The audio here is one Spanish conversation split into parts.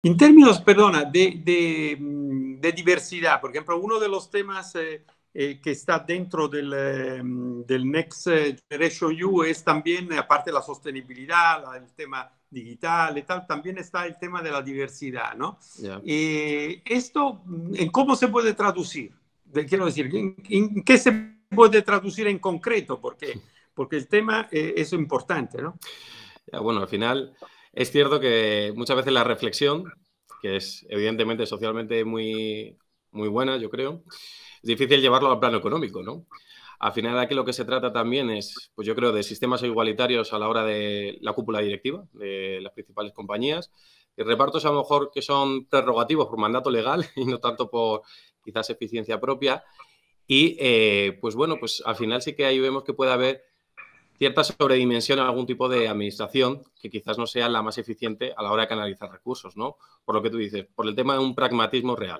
En términos, perdona, mm, de, diversidad, por ejemplo, uno de los temas eh, eh, que está dentro del, eh, Next Generation EU es también, aparte de la sostenibilidad, el tema digital y tal, también está el tema de la diversidad, ¿no? Y esto, mm, ¿en cómo se puede traducir? Quiero decir, ¿en, qué se puede traducir en concreto? Porque, porque el tema es importante, ¿no? bueno, al final es cierto que muchas veces la reflexión, que es evidentemente socialmente muy, muy buena, yo creo, es difícil llevarlo al plano económico, ¿no? Al final aquí lo que se trata también es, pues yo creo, de sistemas igualitarios a la hora de la cúpula directiva de las principales compañías y repartos a lo mejor que son prerrogativos por mandato legal y no tanto por quizás eficiencia propia. Y eh, pues bueno, pues al final sí que ahí vemos que puede haber cierta sobredimensión en algún tipo de administración que quizás no sea la más eficiente a la hora de canalizar recursos, ¿no? Por lo que tú dices, por el tema de un pragmatismo real.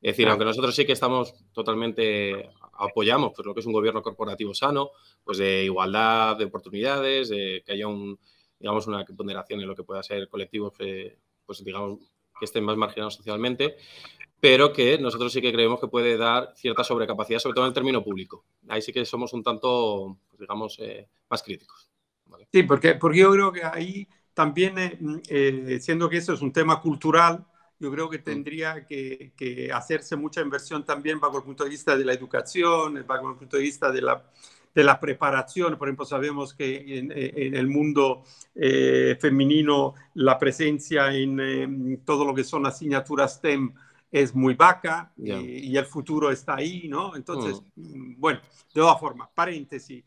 Es decir, aunque nosotros sí que estamos totalmente apoyamos pues, lo que es un gobierno corporativo sano, pues de igualdad de oportunidades, de que haya un, digamos, una ponderación en lo que pueda ser colectivos, eh, pues digamos, que estén más marginados socialmente, pero que nosotros sí que creemos que puede dar cierta sobrecapacidad, sobre todo en el término público. Ahí sí que somos un tanto, pues, digamos, eh, más críticos. Sí, porque, porque yo creo que ahí también, eh, mm, eh, siendo que eso es un tema cultural, yo creo que mm. tendría que, hacerse mucha inversión también bajo el punto de vista de la educación, bajo el punto de vista de la, de la preparación. Por ejemplo, sabemos que en, el mundo femenino la presencia en todo lo que son asignaturas STEM es muy vaca y, el futuro está ahí, ¿no? Entonces, mm. Mm, bueno, de todas formas, paréntesis,